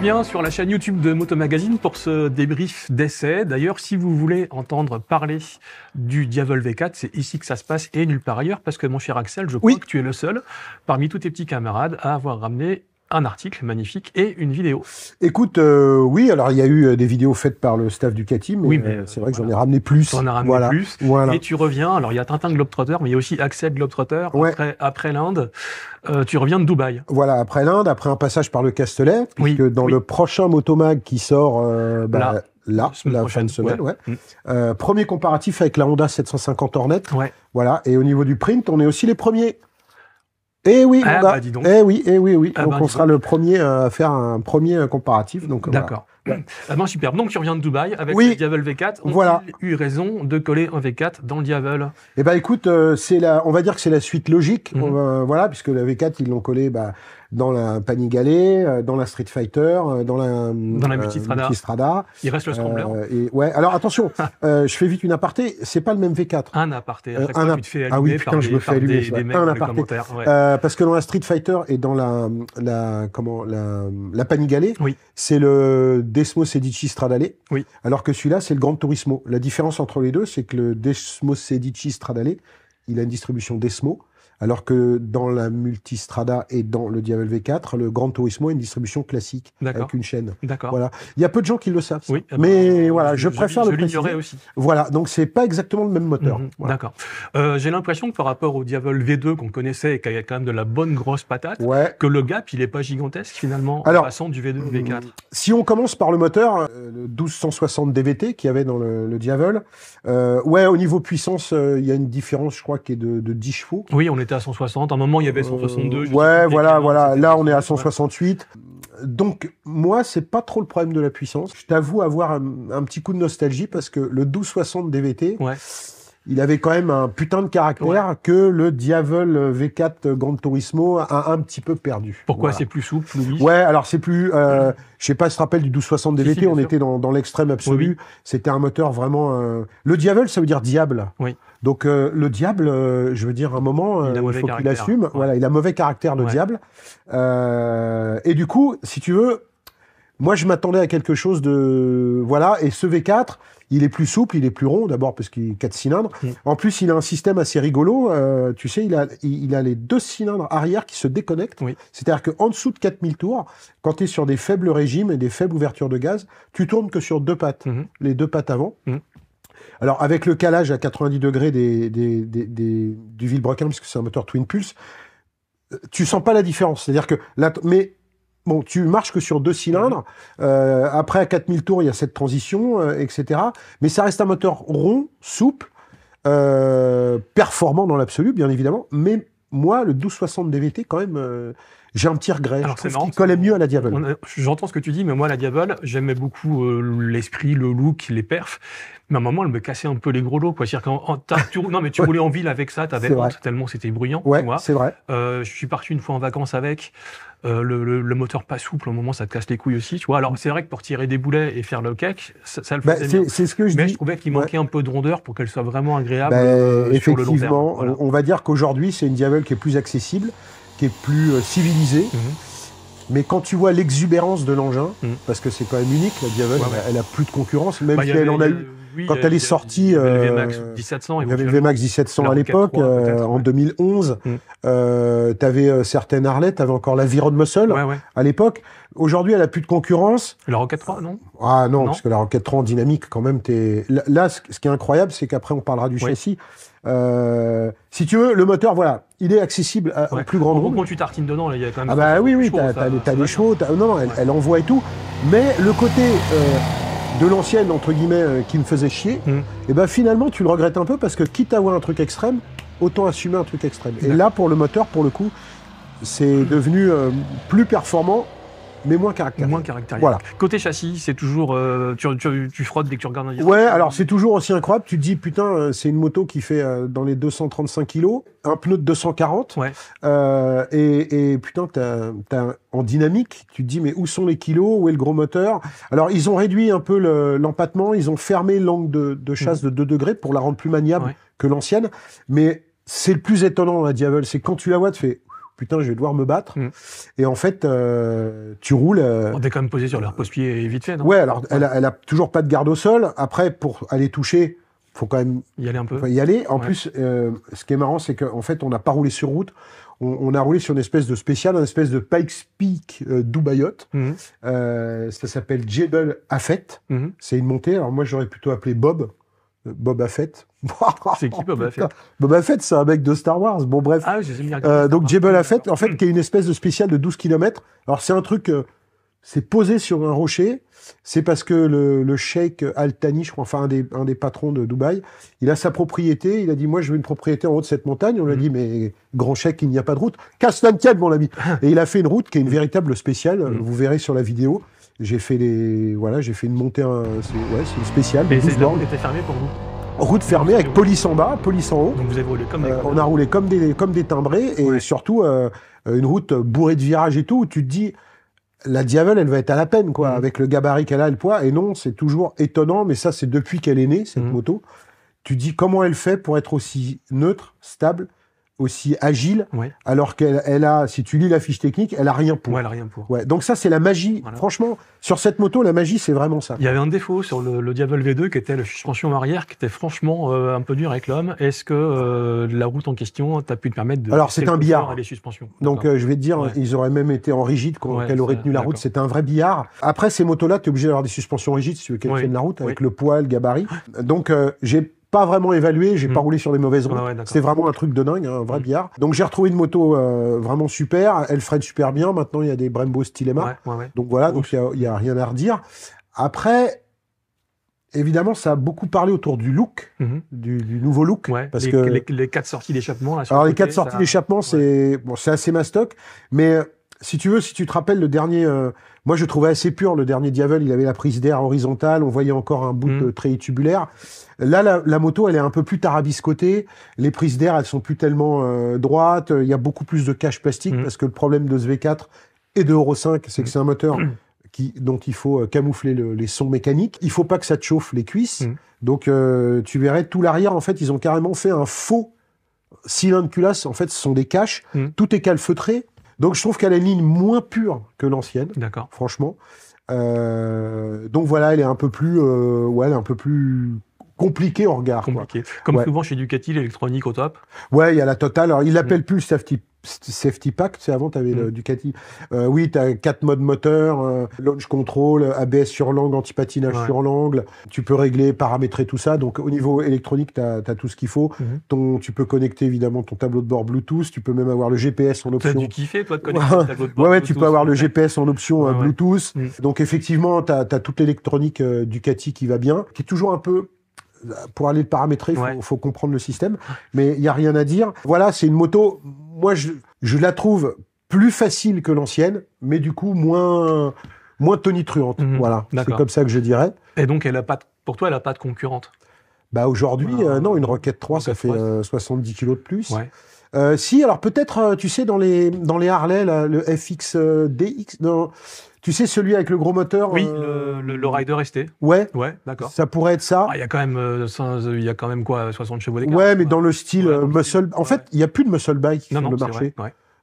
bien sur la chaîne YouTube de Moto Magazine pour ce débrief d'essai. D'ailleurs, si vous voulez entendre parler du Diavol V4, c'est ici que ça se passe et nulle part ailleurs, parce que mon cher Axel, je crois que tu es le seul parmi tous tes petits camarades à avoir ramené un article magnifique et une vidéo. Écoute, euh, oui, alors il y a eu euh, des vidéos faites par le staff du Katim. oui, euh, mais c'est vrai que j'en ai ramené plus. J'en ramené voilà. plus. Et tu reviens, alors il y a Tintin Globetrotter, mais il y a aussi Axel Globetrotter ouais. après, l'Inde. Euh, tu reviens de Dubaï. Voilà, après l'Inde, après un passage par le Castellet, puisque dans le prochain Motomag qui sort bah, là, la prochaine semaine, ouais. Mm. premier comparatif avec la Honda 750 Hornet. Voilà, et au niveau du print, on est aussi les premiers. Eh oui, ah, bah, eh oui, eh oui, oui. Ah, donc bah, on sera le premier à faire un premier euh, comparatif. Donc d'accord. Ah ben, Donc tu reviens de Dubaï avec le Diavel V4. On voilà. a eu raison de coller un V4 dans le Diavel. Eh ben écoute, euh, c'est la, on va dire que c'est la suite logique. Mhm. Euh, voilà, puisque le V4 ils l'ont collé bah, dans la Panigale, euh, dans la Street Fighter, euh, dans la euh, Multistrada. Il reste le Scrambler. ouais, alors attention, ah. je fais vite une aparté, c'est pas le même V4. Un aparté, un tu te fais ah oui, je des, me fais des, un aparté. parce que dans la Street Fighter et dans la la comment la la Panigale, c'est le Desmo Sedici Stradale. Alors que celui-là, c'est le Grand Turismo. La différence entre les deux, c'est que le Desmo Sedici Stradale, il a une distribution Desmo alors que dans la Multistrada et dans le Diavel V4, le Grand Turismo est une distribution classique avec une chaîne. D'accord. Voilà. Il y a peu de gens qui le savent. Oui, eh ben, mais voilà, je, préfère je, le l'ignorais aussi. Voilà. Donc c'est pas exactement le même moteur. Mhm, d'accord. Euh, j'ai l'impression que par rapport au Diavel V2 qu'on connaissait et qu'il y a quand même de la bonne grosse patate, ouais. que le gap il est pas gigantesque finalement Alors, en passant du V2 au V4. Si on commence par le moteur, euh, le 1260 DVT qu'il y avait dans le, Diavel, euh, ouais, au niveau puissance, euh, il y a une différence, je crois, qui est de, de 10 chevaux. Oui, on est à 160. À un moment, il y avait 162. Euh, ouais, voilà, voilà. Là, on est à 168. Donc, moi, c'est pas trop le problème de la puissance. Je t'avoue avoir un, petit coup de nostalgie parce que le 1260 DVT. Ouais il avait quand même un putain de caractère que le Diavel V4 Gran Turismo a un petit peu perdu. Pourquoi c'est plus souple plus Ouais, alors c'est plus. Euh, je sais pas, se rappelle du 1260 DVT, on était dans, l'extrême absolu. C'était un moteur vraiment. Euh, le Diavel, ça veut dire diable. Oui. Donc euh, le diable, je veux dire, un moment, il, faut qu'il assume. Voilà, il a mauvais caractère de diable. et du coup, si tu veux, moi je m'attendais à quelque chose de voilà. Et ce V4, il est plus souple, il est plus rond, d'abord parce qu'il est 4 cylindres. Mm. En plus, il a un système assez rigolo. Euh, tu sais, il a, il, a les deux cylindres arrière qui se déconnectent. C'est-à-dire qu'en dessous de 4000 tours, quand tu es sur des faibles régimes et des faibles ouvertures de gaz, tu tournes que sur deux pattes, mm-hmm. les deux pattes avant. Mm. Alors, avec le calage à 90 degrés des, des, des, du Villebrequin, puisque c'est un moteur Twin Pulse, euh, tu sens pas la différence. C'est-à-dire que, là, mais Bon, tu marches que sur deux cylindres. Euh, après, à 4000 tours, il y a cette transition, euh, etc. Mais ça reste un moteur rond, souple, euh, performant dans l'absolu, bien évidemment. Mais moi, le 1260 DVT, quand même, j'ai un petit regret. Alors, c'est qui collait mieux à la Diable. J'entends ce que tu dis, mais moi, la Diable, j'aimais beaucoup euh, l'esprit, le look, les perfs. Mais à un moment, elle me cassait un peu les gros lots, quoi. C'est-à-dire qu'en, tu, non, mais tu roulais en ville avec ça, t'avais honte tellement c'était bruyant. Ouais, c'est vrai. Euh, je suis parti une fois en vacances avec. Euh, le, le, moteur pas souple, au moment, ça te casse les couilles aussi, tu vois. Alors, c'est vrai que pour tirer des boulets et faire le cake, ça, le bah, faisait mieux. C'est ce que je Mais je trouvais qu'il manquait un peu de rondeur pour qu'elle soit vraiment agréable et bah, effectivement, euh, sur le long terme. On va dire qu'aujourd'hui, c'est une Diavel qui est plus accessible qui est plus euh, civilisé. Mhm. Mais quand tu vois l'exubérance de l'engin, mhm. parce que c'est quand même unique, la Diavel, elle, a plus de concurrence, même bah, si elle en a eu quand elle est sortie, il le VMAX 1700, euh, il y VMAX 1700 à l'époque, euh, en 2011. Mm. Euh, t'avais certaines Arlette, t'avais encore la de Muscle à l'époque. Aujourd'hui, elle n'a plus de concurrence. La Rocket 3, non Ah non, parce que la Rocket 3 en dynamique, quand même, t'es là. Ce qui est incroyable, c'est qu'après, on parlera du châssis. si tu veux, le moteur, voilà, il est accessible au plus grand nombre. Quand tu tartines dedans, il y a quand même. Ah bah oui, oui, t'as des chevaux, non, non elle, envoie et tout. Mais le côté de l'ancienne, entre guillemets, euh, qui me faisait chier, mm. et eh ben finalement, tu le regrettes un peu parce que quitte à avoir un truc extrême, autant assumer un truc extrême. Et là, pour le moteur, pour le coup, c'est devenu euh, plus performant mais moins caractéristique. Moins Voilà. Côté châssis, c'est toujours. Euh, tu, tu, tu, frottes dès que tu regardes un diable. Ouais, alors c'est toujours aussi incroyable. Tu te dis, putain, euh, c'est une moto qui fait euh, dans les 235 kilos, un pneu de 240. Ouais. Euh, et, et, putain, as, en dynamique, tu te dis, mais où sont les kilos Où est le gros moteur Alors, ils ont réduit un peu l'empattement. ils ont fermé l'angle de, de, chasse mmh. de 2 degrés pour la rendre plus maniable que l'ancienne. Mais c'est le plus étonnant, la Diavel. C'est quand tu la vois, tu fais putain, je vais devoir me battre. Mm. Et en fait, euh, tu roules. Euh, on est quand même posé sur leur post pied vite fait, non Ouais, alors Elle, a, toujours pas de garde au sol. Après, pour aller toucher, faut quand même y aller un peu. Y aller. En plus, euh, ce qui est marrant, c'est qu'en fait, on n'a pas roulé sur route. On, a roulé sur une espèce de spécial, une espèce de Pikes Peak euh, mm. ça s'appelle Jebel Affet. Mm-hmm. C'est une montée. Alors moi, j'aurais plutôt appelé Bob. Euh, Boba Fett. c'est qui Boba Fett Boba Fett, c'est un mec de Star Wars. Bon, bref. Ah, j'ai euh, Donc, Jebel Fett, en fait, hmm. qui est une espèce de spécial de 12 km. Alors, c'est un truc, euh, c'est posé sur un rocher. C'est parce que le, le sheikh Al-Thani, je crois, enfin, un des, patrons de Dubaï, il a sa propriété. Il a dit, moi, je veux une propriété en haut de cette montagne. On lui a hmm. dit, mais grand sheikh, il n'y a pas de route. Casse mon ami. Et il a fait une route qui est une véritable spéciale. Hmm. Vous verrez sur la vidéo. J'ai fait des, voilà, j'ai fait une montée, euh, c'est spéciale. Mais la route était fermée pour vous route fermée avec police en bas, police en haut. Donc vous avez roulé comme euh, On a roulé comme des, comme des timbrés et surtout euh, une route bourrée de virages et tout tu te dis la diable elle va être à la peine quoi mm. avec le gabarit qu'elle a le poids et non c'est toujours étonnant mais ça c'est depuis qu'elle est née cette mm. moto. Tu dis comment elle fait pour être aussi neutre, stable aussi agile, alors qu'elle elle a, si tu lis la fiche technique, elle a rien pour. elle rien pour. Donc ça, c'est la magie. Franchement, sur cette moto, la magie, c'est vraiment ça. Il y avait un défaut sur le, le Diablo V2 qui était la suspension arrière, qui était franchement euh, un peu dure avec l'homme. Est-ce que euh, la route en question t'a pu te permettre de Alors c'est un billard. Les suspensions. Donc euh, je vais te dire, ils auraient même été en rigide quand elle aurait tenu la route. C'est un vrai billard. Après ces motos-là, tu es obligé d'avoir des suspensions rigides si tu veux qu'elles tiennent la route avec le poids, le gabarit. Donc j'ai pas vraiment évalué, j'ai pas hmm. roulé sur les mauvaises routes. C'était vraiment un truc de dingue, hein, un vrai hmm. billard. Donc j'ai retrouvé une moto euh, vraiment super, elle freine super bien. Maintenant il y a des Brembo Stilema. donc voilà, donc il y, a, rien à redire. Après, évidemment, ça a beaucoup parlé autour du look, hmm. du, nouveau look, parce les, que les, quatre sorties d'échappement. Alors les quatre sorties d'échappement, c'est bon, c'est assez mastoc, mais euh, si tu veux, si tu te rappelles le dernier, euh, moi je trouvais assez pur le dernier Diavel, il avait la prise d'air horizontale, on voyait encore un bout de mhm. très tubulaire. Là, la, moto, elle est un peu plus tarabiscotée, les prises d'air, elles sont plus tellement euh, droites, il y a beaucoup plus de cache plastique mhm. parce que le problème de ce V4 et de Euro 5, c'est que c'est un moteur mhm. qui, dont il faut euh, camoufler les sons mécaniques. Il faut pas que ça te chauffe les cuisses. Donc tu verrais tout l'arrière, en fait, ils ont carrément fait un faux cylindre culasse. En fait, ce sont des caches. Tout est calfeutré. Donc je trouve qu'elle a une ligne moins pure que l'ancienne. D'accord. Franchement. Euh, donc voilà, elle est un peu plus, euh, ouais, elle est un peu plus compliquée en regard. Compliquée. Comme souvent chez Ducati, l'électronique au top. Ouais, il y a la totale. Alors, ils l'appellent mm. plus le safety Safety Pack, c'est avant, tu avais le mm. Ducati. Euh, oui, tu as quatre modes moteur, euh, launch control, ABS sur l'angle, anti-patinage sur l'angle. Tu peux régler, paramétrer tout ça. Donc, au niveau électronique, tu as, tout ce qu'il faut. Mm-hmm. Ton, tu peux connecter évidemment ton tableau de bord Bluetooth. Tu peux même avoir le GPS en option. Tu as kiffer, toi, de connecter ton tableau de bord. tu peux avoir le GPS en option euh, Bluetooth. Mm. Donc, effectivement, tu as, toute l'électronique Ducati qui va bien, qui est toujours un peu pour aller le paramétrer, il faut, comprendre le système. Mais il n'y a rien à dire. Voilà, c'est une moto. Moi, je, la trouve plus facile que l'ancienne, mais du coup moins moins tonitruante. Mhm. voilà, c'est comme ça que je dirais. Et donc, elle a pas pour toi, elle n'a pas de concurrente. Bah aujourd'hui, euh, non, une Rocket 3, ça fait 70 euh, kilos de plus. Euh, si, alors peut-être, tu sais, dans les dans les Harley, le FX DX, tu sais celui avec le gros moteur le, Rider resté Ouais. Ouais, d'accord. Ça pourrait être ça. Ah, il y a quand même, euh, euh, il y a quand même quoi, 60 chevaux d'écart. Ouais, mais dans le style euh, muscle. En fait, il y a plus de muscle bike sur le marché.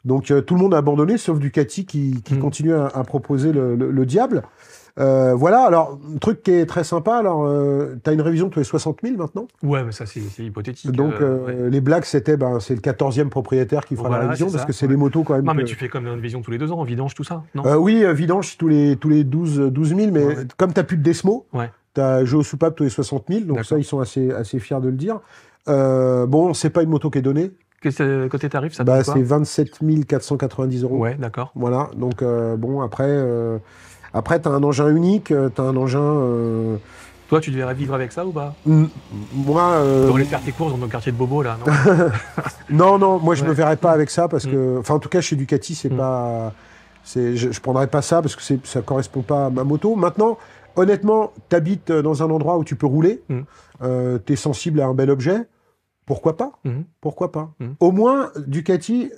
Donc tout le monde a abandonné, sauf Ducati qui, qui hmm. continue à, proposer le, le diable. Euh, voilà, alors, un truc qui est très sympa, alors, euh, une révision tous les 60 000 maintenant Ouais, mais ça, c'est hypothétique. Donc, euh, les blagues, c'était ben, c'est le 14e propriétaire qui fera la révision, parce que c'est les motos quand même. Non, mais tu fais comme une révision tous les deux ans, vidange, tout ça, non Oui, vidange tous les, tous les 12, 000, mais comme t'as plus de Desmo, t'as as jeu au soupap tous les 60 000, donc ça, ils sont assez, assez fiers de le dire. bon, c'est pas une moto qui est donnée, Côté tarif, ça bah, C'est 27 490 euros. Ouais, d'accord. Voilà, donc bon, après, après, tu as un engin unique, euh, tu as un engin. Euh, Toi, tu devrais vivre avec ça ou pas Moi. Euh... Dans les faire tes courses dans le quartier de Bobo, là, non Non, non, moi, je ne me verrais pas avec ça parce mm. que. Enfin, en tout cas, chez Ducati, c'est mm. pas. Je, ne prendrais pas ça parce que ça ne correspond pas à ma moto. Maintenant, honnêtement, tu habites euh, dans un endroit où tu peux rouler, mm. tu es sensible à un bel objet, pourquoi pas Pourquoi pas Au moins, Ducati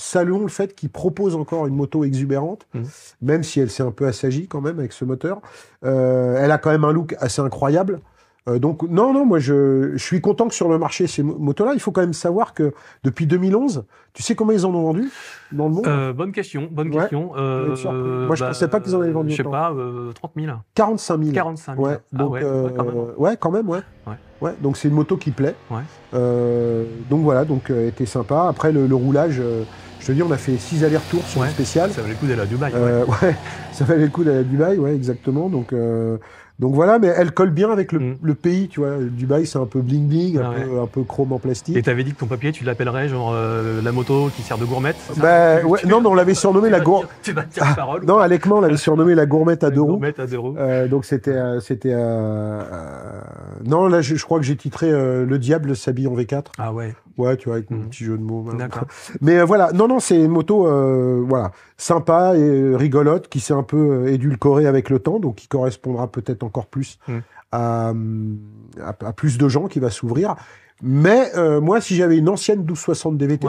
saluons le fait qu'il propose encore une moto exubérante, mhm. même si elle s'est un peu assagie quand même avec ce moteur. Euh, elle a quand même un look assez incroyable. Euh, donc non, non, moi je, suis content que sur le marché ces motos-là, il faut quand même savoir que depuis 2011, tu sais comment ils en ont vendu dans le monde euh, Bonne question, bonne question. moi je ne bah, pensais pas qu'ils en avaient vendu. Je sais pas, 30 000. 45 000. 45 000. Ouais, ah donc, ouais, quand même. Hein. ouais, ouais. donc c'est une moto qui plaît. donc voilà, donc était sympa. Après le roulage. Je te dis, on a fait six allers-retours sur le spécial. Ça valait le coup d'aller à Dubaï. Euh, ouais. ouais. ça valait le coup d'aller à Dubaï, ouais, exactement. Donc, euh, donc voilà, mais elle colle bien avec mm. le, pays, tu vois. Dubaï, c'est un peu bling bling, ah un, peu, chrome en plastique. Et t'avais dit que ton papier, tu l'appellerais genre euh, la moto qui sert de gourmette bah, ouais, Non, on l'avait surnommé la gourmette. Ah, parole Non, Alecman, on l'avait surnommé la gourmette à deux roues. à euh, donc c'était. Euh, c'était non, là, je, crois que j'ai titré Le diable s'habille en V4. Ah ouais Ouais, tu vois, avec mon mm. petit jeu de mots. D'accord. Mais voilà, non, non, c'est une moto voilà, sympa et rigolote qui s'est un peu édulcorée avec le temps, donc qui correspondra peut-être en encore plus mm. à, plus de gens qui va s'ouvrir. Mais euh, moi, si j'avais une ancienne 1260 DVT,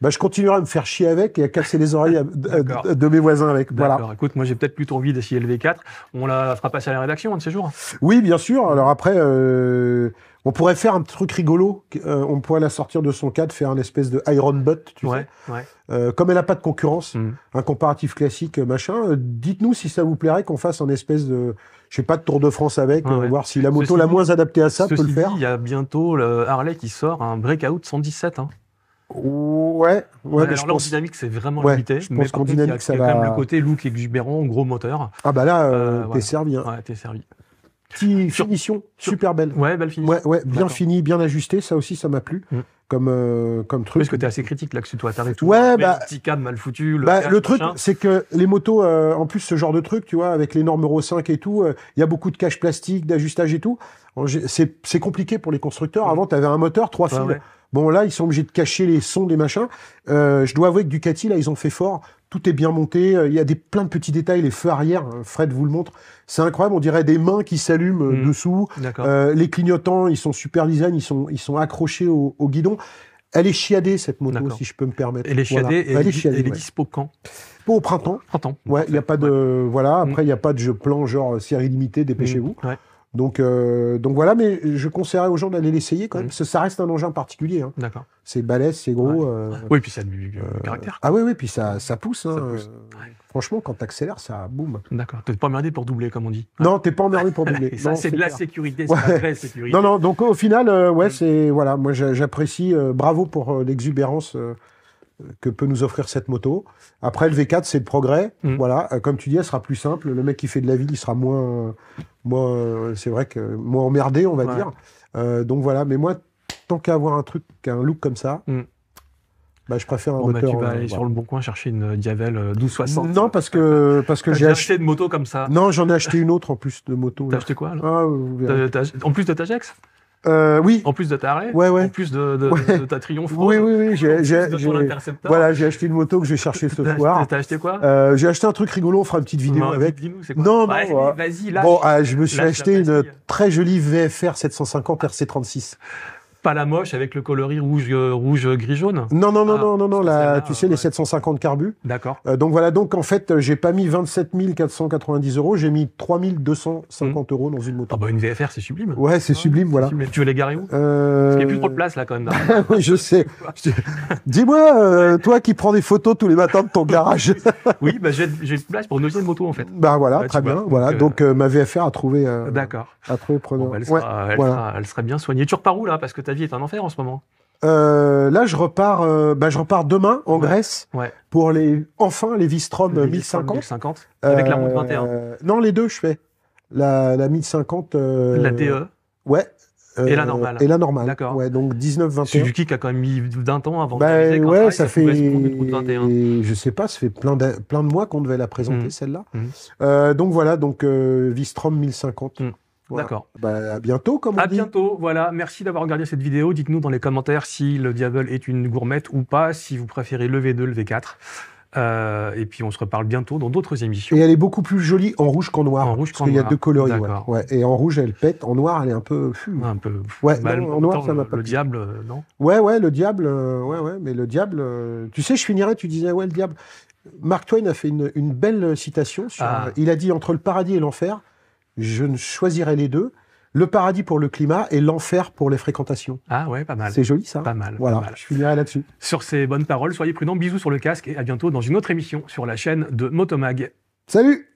bah, je continuerai à me faire chier avec et à casser les oreilles de, mes voisins avec. Voilà. Écoute, moi j'ai peut-être plutôt envie d'essayer le V4. On la fera passer à la rédaction un de ces jours. Oui, bien sûr. Alors après, euh, on pourrait faire un truc rigolo. Euh, on pourrait la sortir de son cadre, faire un espèce de Iron Butt, tu sais. Ouais. Euh, comme elle n'a pas de concurrence, mm. un comparatif classique, machin. Dites-nous si ça vous plairait qu'on fasse un espèce de je sais pas de Tour de France avec, voir si la moto la moins adaptée à ça peut le faire. Il y a bientôt le Harley qui sort un Breakout 117. Hein. Ouais, ouais, alors je pense... dynamique c'est vraiment ouais, limité. Je pense mais qu'en dynamique, ça va. quand même le côté look exubérant, gros moteur. Ah bah là, euh, euh, t'es servi. Hein. Ouais, t'es servi. Petite finition, super belle. Ouais, belle finition. Ouais, ouais, bien fini, bien ajusté. Ça aussi, ça m'a plu. Mm comme, euh, comme truc. Parce que tu es assez critique là-dessus, toi. T'arrives tout ouais, bah, le petit mal foutu. Le, truc, c'est que les motos, euh, en plus, ce genre de truc, tu vois, avec les normes Euro 5 et tout, il euh, y a beaucoup de cache plastique, d'ajustage et tout. C'est compliqué pour les constructeurs. Avant, tu avais un moteur, trois fils. Bon, là, ils sont obligés de cacher les sons des machins. je dois avouer que Ducati, là, ils ont fait fort tout est bien monté. Euh, il y a des, plein de petits détails. Les feux arrière, euh, Fred vous le montre. C'est incroyable. On dirait des mains qui s'allument euh, mm. dessous. les clignotants, ils sont super design. Ils sont, ils sont accrochés au, guidon. Elle est chiadée, cette moto, si je peux me permettre. Elle est chiadée. elle, est, chiadée, dispo quand bon, Au printemps. Printemps. Ouais, il n'y a pas de. Voilà, mm. après, il n'y a pas de plan genre série limitée, mm. dépêchez-vous. Donc, euh, donc voilà, mais je conseillerais aux gens d'aller l'essayer quand même, mmh. ça reste un engin particulier. Hein. D'accord. C'est balèze, c'est gros. Euh, oui, puis ça a du euh, caractère. Ah oui, oui, puis ça, ça pousse. Hein, franchement, quand t'accélères, ça boum. D'accord. T'es pas emmerdé pour doubler, comme on dit. Non, t'es pas emmerdé pour doubler. c'est de la sécurité, c'est de la sécurité. Non, non. Donc au final, ouais, mmh. c'est voilà. Moi, j'apprécie. bravo pour l'exubérance que peut nous offrir cette moto. Après, le V4, c'est le progrès. Mm. Voilà, euh, comme tu dis, elle sera plus simple. Le mec qui fait de la ville, il sera moins, moins c'est vrai que moins emmerdé, on va dire. Euh, donc voilà, mais moi, tant qu'à avoir un truc, un look comme ça, mm. bah, je préfère un bah, moteur. tu vas euh, aller sur le bon coin chercher une Diavel 1260. Non, parce que parce que j'ai acheté une moto comme ça. Non, j'en ai acheté une autre en plus de moto. T'as acheté quoi ah, En plus de ta euh, oui. En plus de ta ouais, ouais. en plus de, ta triomphe. Oui, oui, oui. J'ai, voilà, j'ai acheté une moto que j'ai vais chercher ce soir. T'as acheté quoi euh, J'ai acheté un truc rigolo. On fera une petite vidéo avec. non, Vas-y, là. Bon, ah, je me suis acheté une très jolie VFR 750 RC36 pas la moche avec le coloris rouge, euh, rouge, gris, jaune. Non, non, non, ah, non, non, non. La, tu sais, les 750 carbus. D'accord. Euh, donc voilà. Donc en fait, j'ai pas mis 27 490 euros. J'ai mis 3250 250 hmm. euros dans une moto. Ah bah une VFR, c'est sublime. Ouais, c'est ah, sublime, voilà. Tu veux les garer où euh... Parce qu'il n'y a plus trop de euh, place là quand même. oui, je sais. Dis-moi, toi qui prends des photos tous les matins de ton garage. oui, bah j'ai une place pour une autre moto en fait. Bah voilà, très bien. voilà. Donc ma VFR a trouvé. D'accord. Bah, elle, sera, elle, bien soignée. Tu repars où là Parce que la vie est un enfer en ce moment. Euh, là, je repars, euh, bah, je repars demain en Grèce ouais. pour les enfin les Vistrom 1050. avec la route 21. Euh, non, les deux, je fais la, 1050. la te e. Ouais. et la normale. Et la normale. D'accord. Ouais, donc 19 21. Suzuki qui a quand même mis d'un temps avant. Bah, ouais, ça, fait. je sais pas, ça fait plein de plein de mois qu'on devait la présenter mm. celle-là. Mm. donc voilà, donc Vistrom 1050. D'accord. Bah, à bientôt, comme on à bientôt, voilà. Merci d'avoir regardé cette vidéo. Dites-nous dans les commentaires si le Diable est une gourmette ou pas, si vous préférez le V2, le V4. Euh, et puis on se reparle bientôt dans d'autres émissions. Et elle est beaucoup plus jolie en rouge qu'en noir. En rouge parce qu'il y a deux coloris. Ouais. Ouais. Et en rouge elle pète, en noir elle est un peu. Un peu. Ouais. Bah, en noir ça m'a pas. Le diable, euh, non Ouais, ouais, le diable, euh, ouais, ouais, mais le diable. tu sais, je finirais, tu disais ouais le diable. Mark Twain a fait une, belle citation. Sur, ah. il a dit entre le paradis et l'enfer, je ne choisirais les deux. Le paradis pour le climat et l'enfer pour les fréquentations. Ah ouais, pas mal. C'est joli ça. Pas mal. Voilà, je finirai là-dessus. Sur ces bonnes paroles, soyez prudents, bisous sur le casque et à bientôt dans une autre émission sur la chaîne de Motomag. Salut